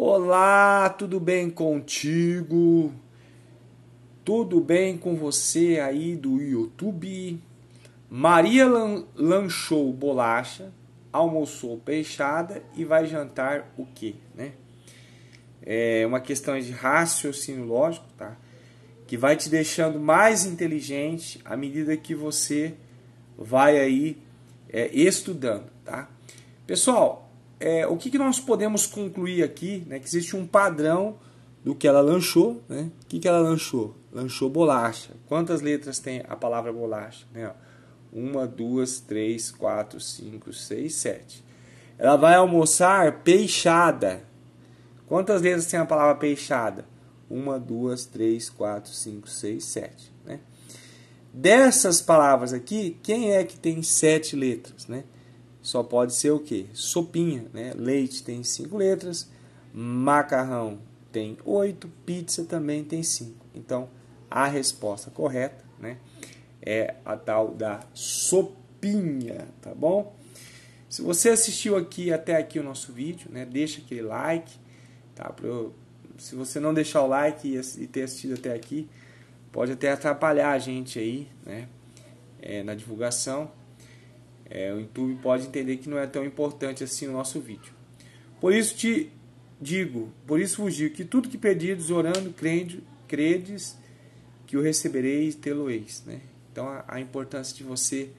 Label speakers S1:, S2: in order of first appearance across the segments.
S1: Olá, tudo bem contigo? Tudo bem com você aí do YouTube? Maria lan lanchou bolacha, almoçou peixada e vai jantar o quê, né? É uma questão de raciocínio lógico, tá? Que vai te deixando mais inteligente à medida que você vai aí é, estudando, tá? Pessoal, é, o que, que nós podemos concluir aqui? Né, que existe um padrão do que ela lanchou. Né? O que, que ela lanchou? Lanchou bolacha. Quantas letras tem a palavra bolacha? Né? Uma, duas, três, quatro, cinco, seis, sete. Ela vai almoçar peixada. Quantas letras tem a palavra peixada? Uma, duas, três, quatro, cinco, seis, sete. Né? Dessas palavras aqui, quem é que tem sete letras? Né? só pode ser o que? Sopinha, né? Leite tem cinco letras, macarrão tem oito, pizza também tem cinco. Então, a resposta correta, né? É a tal da sopinha, tá bom? Se você assistiu aqui até aqui o nosso vídeo, né? Deixa aquele like, tá? Pro, se você não deixar o like e, ter assistido até aqui, pode até atrapalhar a gente aí, né? É, na divulgação, é, o YouTube pode entender que não é tão importante assim o nosso vídeo. Por isso te digo, por isso fugiu que tudo que pedidos orando, crendo credes, que o recebereis e tê-lo-eis. Né? Então a, a importância de você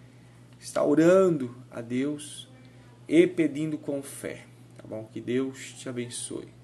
S1: estar orando a Deus e pedindo com fé. Tá bom? Que Deus te abençoe.